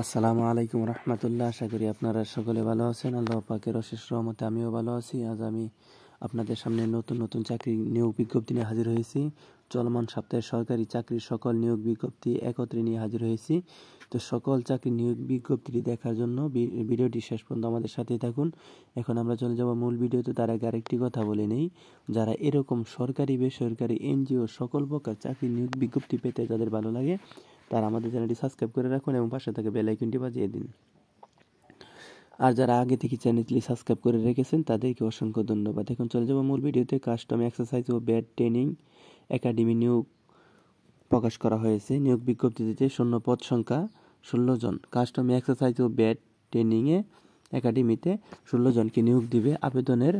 আসসালামু আলাইকুম রহমতুল্লাহ আশা করি আপনারা সকলে ভালো আছেন আল্লাহ পাকের অশেষ রহমতে আমিও ভালো আছি আজ আমি আপনাদের সামনে নতুন নতুন চাকরি নিয়োগ বিজ্ঞপ্তি নিয়ে হাজির হয়েছি চলমান সপ্তাহে সরকারি চাকরির সকল নিয়োগ বিজ্ঞপ্তি একত্রে নিয়ে হাজির হয়েছি তো সকল চাকরি নিয়োগ বিজ্ঞপ্তিটি দেখার জন্য ভিডিওটি শেষ পর্যন্ত আমাদের সাথেই থাকুন এখন আমরা চলে যাব মূল ভিডিওতে তার আগে আরেকটি কথা বলে নেই যারা এরকম সরকারি বেসরকারি এনজিও সকল প্রকার চাকরি নিয়োগ বিজ্ঞপ্তি পেতে যাদের ভালো লাগে তারা আমাদের চ্যানেলটি সাবস্ক্রাইব করে রাখুন এবং পাশে থাকে বেল আইকনটি বাজিয়ে দিন আর যারা আগে থেকে চ্যানেলটি সাবস্ক্রাইব করে রেখেছেন তাদেরকে অসংখ্য ধন্যবাদ এখন চলে যাবো মূল ভিডিওতে কাস্টম এক্সারসাইজ ও ব্যাড ট্রেনিং একাডেমি নিয়োগ প্রকাশ করা হয়েছে নিয়োগ বিজ্ঞপ্তিতে শূন্য পদ সংখ্যা ষোলো জন কাস্টম এক্সারসাইজ ও ব্যাড ট্রেনিংয়ে একাডেমিতে ষোলো জনকে নিয়োগ দিবে আবেদনের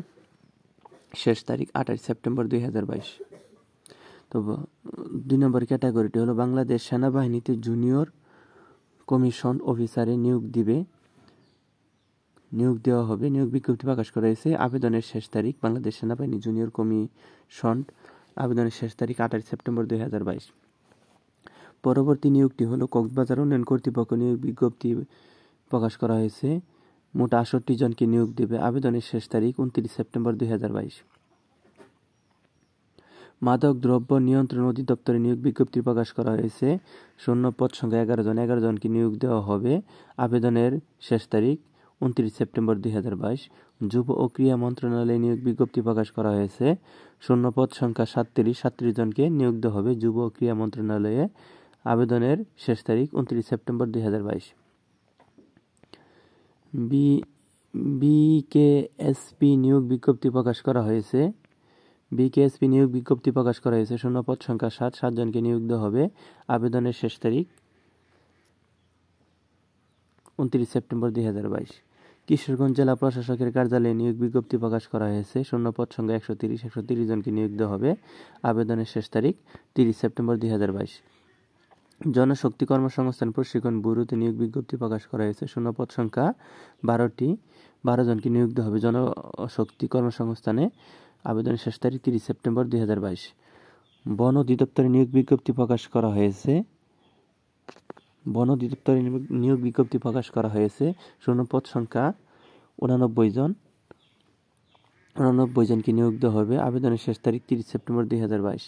শেষ তারিখ আঠাশ সেপ্টেম্বর দুই হাজার বাইশ তো দুই নম্বর ক্যাটাগরিটি হলো বাংলাদেশ সেনাবাহিনীতে জুনিয়র কমিশন অফিসারে নিয়োগ দিবে নিয়োগ দেওয়া হবে নিয়োগ বিজ্ঞপ্তি প্রকাশ করা হয়েছে আবেদনের শেষ তারিখ বাংলাদেশ সেনাবাহিনী জুনিয়র কমিশন আবেদনের শেষ তারিখ আঠাশ সেপ্টেম্বর দুই হাজার বাইশ পরবর্তী নিয়োগটি হলো কক্সবাজার উন্নয়ন কর্তৃপক্ষ নিয়োগ বিজ্ঞপ্তি প্রকাশ করা হয়েছে মোট আষট্টি জনকে নিয়োগ দেবে আবেদনের শেষ তারিখ উনত্রিশ সেপ্টেম্বর দুই হাজার বাইশ মাদকদ্রব্য নিয়ন্ত্রণ অধিদপ্তরে নিয়োগ বিজ্ঞপ্তি প্রকাশ করা হয়েছে শূন্য পদ সংখ্যা এগারো জন এগারো জনকে নিয়োগ দেওয়া হবে আবেদনের শেষ তারিখ উনত্রিশ সেপ্টেম্বর দুই হাজার বাইশ যুব ও ক্রিয়া মন্ত্রণালয়ে নিয়োগ বিজ্ঞপ্তি প্রকাশ করা হয়েছে শূন্য পদ সংখ্যা সাতত্রিশ সাতত্রিশ জনকে নিয়োগ দেওয়া হবে যুব ও ক্রিয়া মন্ত্রণালয়ে আবেদনের শেষ তারিখ উনত্রিশ সেপ্টেম্বর দুই হাজার বাইশ বিকেএসপি নিয়োগ বিজ্ঞপ্তি প্রকাশ করা হয়েছে বিকেএসপি নিয়োগ বিজ্ঞপ্তি প্রকাশ করা হয়েছে শূন্যপদ সংখ্যা সাত সাতজনকে নিয়োগ দেওয়া হবে আবেদনের শেষ তারিখ উনত্রিশ সেপ্টেম্বর দুই হাজার বাইশ কিশোরগঞ্জ জেলা প্রশাসকের কার্যালয়ে নিয়োগ বিজ্ঞপ্তি প্রকাশ করা হয়েছে শূন্যপদ সংখ্যা একশো তিরিশ একশো তিরিশ জনকে নিয়োগ দেওয়া হবে আবেদনের শেষ তারিখ তিরিশ সেপ্টেম্বর দুই হাজার বাইশ জনশক্তি কর্মসংস্থান প্রশিক্ষণ ব্যুরোতে নিয়োগ বিজ্ঞপ্তি প্রকাশ করা হয়েছে শূন্যপদ সংখ্যা বারোটি বারো জনকে নিয়োগ দেওয়া হবে জনশক্তি কর্মসংস্থানে আবেদনের শেষ তারিখ তিরিশ সেপ্টেম্বর দুই হাজার বাইশ বন অধিদপ্তরে নিয়োগ বিজ্ঞপ্তি প্রকাশ করা হয়েছে বন অধিদপ্তরের নিয়োগ বিজ্ঞপ্তি প্রকাশ করা হয়েছে শূন্যপদ সংখ্যা উনানব্বই জন উনানব্বই জনকে নিয়োগ দেওয়া হবে আবেদনের শেষ তারিখ তিরিশ সেপ্টেম্বর দুই হাজার বাইশ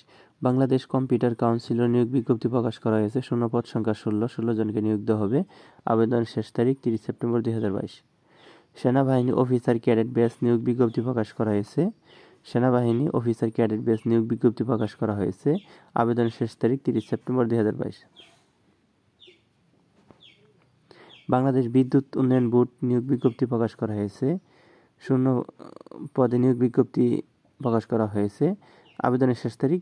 বাংলাদেশ কম্পিউটার কাউন্সিলের নিয়োগ বিজ্ঞপ্তি প্রকাশ করা হয়েছে শূন্যপদ সংখ্যা ষোলো ষোলো জনকে নিয়োগ দেওয়া হবে আবেদনের শেষ তারিখ তিরিশ সেপ্টেম্বর দুই হাজার বাইশ সেনাবাহিনী অফিসার ক্যাডেট ব্যাস নিয়োগ বিজ্ঞপ্তি প্রকাশ করা হয়েছে সেনাবাহিনী অফিসার ক্যাডেট বেস নিয়োগ বিজ্ঞপ্তি প্রকাশ করা হয়েছে আবেদনের শেষ তারিখ তিরিশ সেপ্টেম্বর দুই বাংলাদেশ বিদ্যুৎ উন্নয়ন বোর্ড নিয়োগ বিজ্ঞপ্তি প্রকাশ করা হয়েছে শূন্য পদে নিয়োগ বিজ্ঞপ্তি প্রকাশ করা হয়েছে আবেদনের শেষ তারিখ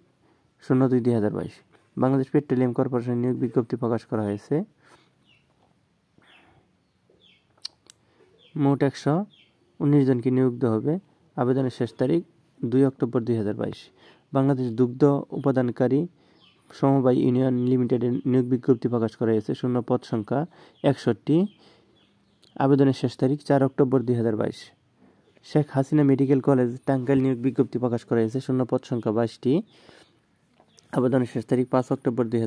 শূন্য দুই দুই হাজার বাইশ বাংলাদেশ পেট্রোলিয়াম কর্পোরেশন নিয়োগ বিজ্ঞপ্তি প্রকাশ করা হয়েছে মোট একশো উনিশ জনকে নিয়োগ দেওয়া হবে আবেদনের শেষ তারিখ দুই অক্টোবর দুই বাংলাদেশ দুগ্ধ উপাদানকারী সমবায় ইউনিয়ন লিমিটেডের নিয়োগ বিজ্ঞপ্তি প্রকাশ করা হয়েছে শূন্য পদ সংখ্যা একষট্টি আবেদনের শেষ তারিখ চার অক্টোবর দুই শেখ হাসিনা মেডিকেল কলেজ টাঙ্গাইল নিয়োগ বিজ্ঞপ্তি প্রকাশ করা হয়েছে শূন্য পদ সংখ্যা বাইশটি আবেদনের শেষ তারিখ পাঁচ অক্টোবর দুই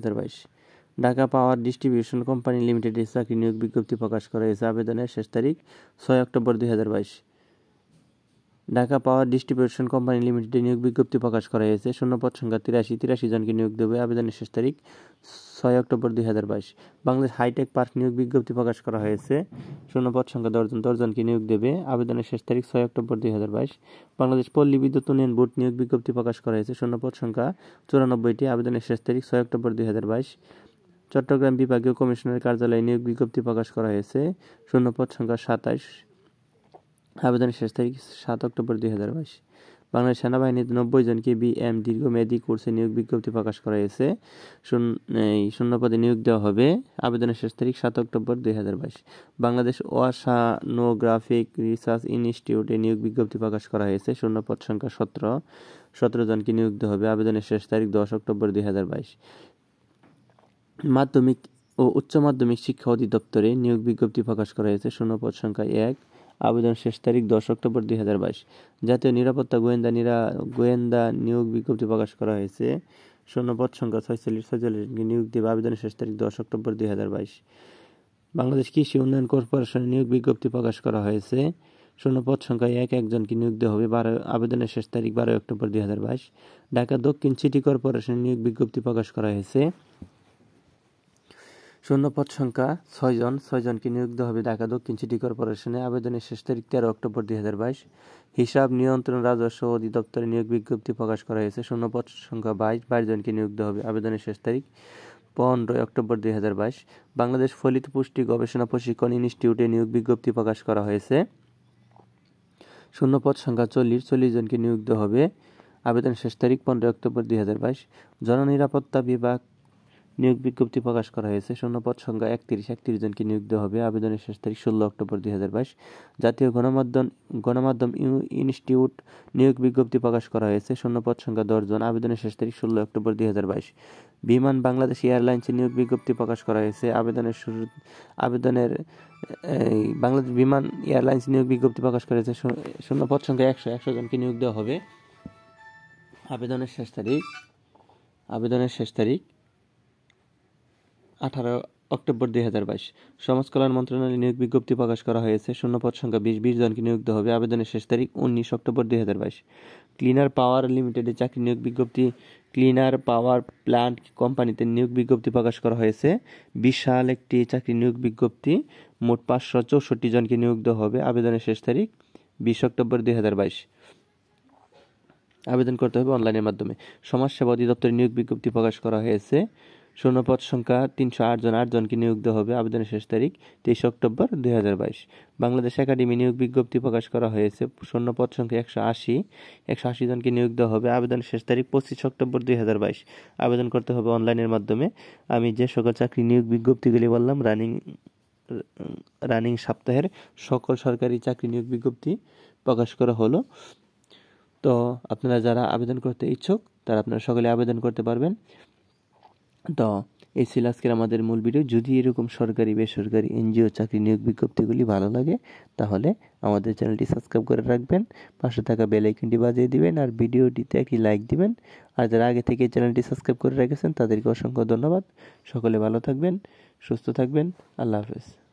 ঢাকা পাওয়ার ডিস্ট্রিবিউশন কোম্পানি লিমিটেডের চাকরি নিয়োগ বিজ্ঞপ্তি প্রকাশ করা হয়েছে আবেদনের শেষ তারিখ ছয় অক্টোবর দুই ঢাকা পাওয়ার ডিস্ট্রিবিউশন কোম্পানি লিমিটেডে নিয়োগ বিজ্ঞপ্তি প্রকাশ করা হয়েছে শূন্যপদ সংখ্যা তিরাশি তিরাশি জনকে নিয়োগ দেবে আবেদনের শেষ তারিখ ছয় অক্টোবর দুই হাজার বাইশ বাংলাদেশ হাইটেক পার্ক নিয়োগ বিজ্ঞপ্তি প্রকাশ করা হয়েছে শূন্যপদ সংখ্যা দশজন দশজনকে নিয়োগ দেবে আবেদনের শেষ তারিখ ছয় অক্টোবর দুই হাজার বাইশ বাংলাদেশ পল্লী বিদ্যুৎ উন্নয়ন বোর্ড নিয়োগ বিজ্ঞপ্তি প্রকাশ করা হয়েছে শূন্যপদ সংখ্যা চুরানব্বইটি আবেদনের শেষ তারিখ ছয় অক্টোবর দুই হাজার বাইশ চট্টগ্রাম বিভাগীয় কমিশনের কার্যালয়ে নিয়োগ বিজ্ঞপ্তি প্রকাশ করা হয়েছে শূন্যপদ সংখ্যা সাতাইশ আবেদনের শেষ তারিখ সাত অক্টোবর দুই হাজার বাইশ বাংলাদেশ সেনাবাহিনীর নব্বই জনকে বিএম দীর্ঘমেয়াদী কোর্সে নিয়োগ বিজ্ঞপ্তি প্রকাশ করা হয়েছে শূন্য পদে নিয়োগ দেওয়া হবে আবেদনের শেষ তারিখ সাত অক্টোবর দুই হাজার বাইশ বাংলাদেশ ওয়াশানোগ্রাফিক রিসার্চ ইনস্টিটিউটে নিয়োগ বিজ্ঞপ্তি প্রকাশ করা হয়েছে শূন্য পদ সংখ্যা সতেরো সতেরো জনকে নিয়োগ দেওয়া হবে আবেদনের শেষ তারিখ দশ অক্টোবর দুই হাজার বাইশ মাধ্যমিক ও উচ্চ মাধ্যমিক শিক্ষা অধিদপ্তরে নিয়োগ বিজ্ঞপ্তি প্রকাশ করা হয়েছে শূন্য পদ সংখ্যা এক আবেদন শেষ তারিখ দশ অক্টোবর দুই হাজার বাইশ জাতীয় নিরাপত্তা গোয়েন্দা নিরা গোয়েন্দা নিয়োগ বিজ্ঞপ্তি প্রকাশ করা হয়েছে শূন্যপদ সংখ্যা ছয়চল্লিশ ছয়চল্লিশ নিয়োগ দেবে আবেদনের শেষ তারিখ দশ অক্টোবর দুই হাজার বাইশ বাংলাদেশ কৃষি উন্নয়ন কর্পোরেশনের নিয়োগ বিজ্ঞপ্তি প্রকাশ করা হয়েছে শূন্যপদ সংখ্যা এক একজনকে নিয়োগ দেওয়া হবে বারো আবেদনের শেষ তারিখ বারোই অক্টোবর দুই হাজার বাইশ ঢাকা দক্ষিণ সিটি কর্পোরেশনের নিয়োগ বিজ্ঞপ্তি প্রকাশ করা হয়েছে শূন্যপদ সংখ্যা ছয়জন ছয়জনকে নিয়োগ হবে ঢাকা দক্ষিণ সিটি কর্পোরেশনে আবেদনের শেষ তারিখ তেরো অক্টোবর দুই হাজার বাইশ হিসাব নিয়ন্ত্রণ রাজস্ব অধিদপ্তরে নিয়োগ বিজ্ঞপ্তি প্রকাশ করা হয়েছে শূন্যপদ সংখ্যা বাইশ বাইশ জনকে নিয়োগ হবে আবেদনের শেষ তারিখ পনেরোই অক্টোবর দুই হাজার বাইশ বাংলাদেশ ফলিত পুষ্টি গবেষণা প্রশিক্ষণ ইনস্টিটিউটে নিয়োগ বিজ্ঞপ্তি প্রকাশ করা হয়েছে শূন্যপদ সংখ্যা চল্লিশ চল্লিশ জনকে নিয়োগ হবে আবেদন শেষ তারিখ পনেরোই অক্টোবর দুই হাজার বাইশ জননিরাপত্তা বিভাগ নিয়োগ বিজ্ঞপ্তি প্রকাশ করা হয়েছে শূন্যপদ সংখ্যা একত্রিশ একত্রিশ জনকে নিয়োগ দেওয়া হবে আবেদনের শেষ তারিখ ষোলো অক্টোবর দুই হাজার বাইশ জাতীয় গণমাধ্যম গণমাধ্যম ইনস্টিটিউট নিয়োগ বিজ্ঞপ্তি প্রকাশ করা হয়েছে শূন্যপদ সংখ্যা দশজন আবেদনের শেষ তারিখ ষোলো অক্টোবর দুই হাজার বাইশ বিমান বাংলাদেশ এয়ারলাইন্সে নিয়োগ বিজ্ঞপ্তি প্রকাশ করা হয়েছে আবেদনের শুরু আবেদনের বাংলাদেশ বিমান এয়ারলাইন্স নিয়োগ বিজ্ঞপ্তি প্রকাশ করা হয়েছে শূন্যপদ সংখ্যা একশো একশো জনকে নিয়োগ দেওয়া হবে আবেদনের শেষ তারিখ আবেদনের শেষ তারিখ আঠারো অক্টোবর দুই হাজার বাইশ সমাজ কল্যাণ মন্ত্রণালয়ে নিয়োগ বিজ্ঞপ্তি প্রকাশ করা হয়েছে শূন্যপদ সংখ্যা বিশ বিশ জনকে নিয়োগ হবে আবেদনের শেষ তারিখ উনিশ অক্টোবর দুই হাজার বাইশ ক্লিনার পাওয়ার লিমিটেডে চাকরি নিয়োগ বিজ্ঞপ্তি ক্লিনার পাওয়ার প্ল্যান্ট কোম্পানিতে নিয়োগ বিজ্ঞপ্তি প্রকাশ করা হয়েছে বিশাল একটি চাকরি নিয়োগ বিজ্ঞপ্তি মোট পাঁচশো চৌষট্টি জনকে নিয়োগ হবে আবেদনের শেষ তারিখ বিশ অক্টোবর দুই হাজার বাইশ আবেদন করতে হবে অনলাইনের মাধ্যমে সমাজসেবা অধিদপ্তরের নিয়োগ বিজ্ঞপ্তি প্রকাশ করা হয়েছে শূন্যপদ সংখ্যা তিনশো আটজন আটজনকে নিয়োগ দেওয়া হবে আবেদনের শেষ তারিখ তেইশ অক্টোবর দুই বাংলাদেশ একাডেমি নিয়োগ বিজ্ঞপ্তি প্রকাশ করা হয়েছে শূন্যপদ সংখ্যা একশো আশি একশো আশি জনকে নিয়োগ দেওয়া হবে আবেদনের শেষ তারিখ পঁচিশ অক্টোবর দুই আবেদন করতে হবে অনলাইনের মাধ্যমে আমি যে সকল চাকরি নিয়োগ বিজ্ঞপ্তিগুলি বললাম রানিং রানিং সপ্তাহের সকল সরকারি চাকরি নিয়োগ বিজ্ঞপ্তি প্রকাশ করা হলো তো আপনারা যারা আবেদন করতে ইচ্ছুক তারা আপনারা সকলে আবেদন করতে পারবেন তো এই ছিল আজকের আমাদের মূল ভিডিও যদি এরকম সরকারি বেসরকারি এনজিও চাকরি নিয়োগ বিজ্ঞপ্তিগুলি ভালো লাগে তাহলে আমাদের চ্যানেলটি সাবস্ক্রাইব করে রাখবেন পাশে থাকা বেলাইকনটি বাজিয়ে দিবেন আর ভিডিওটিতে একটি লাইক দিবেন আর যারা আগে থেকে চ্যানেলটি সাবস্ক্রাইব করে রেখেছেন তাদেরকে অসংখ্য ধন্যবাদ সকলে ভালো থাকবেন সুস্থ থাকবেন আল্লাহ হাফেজ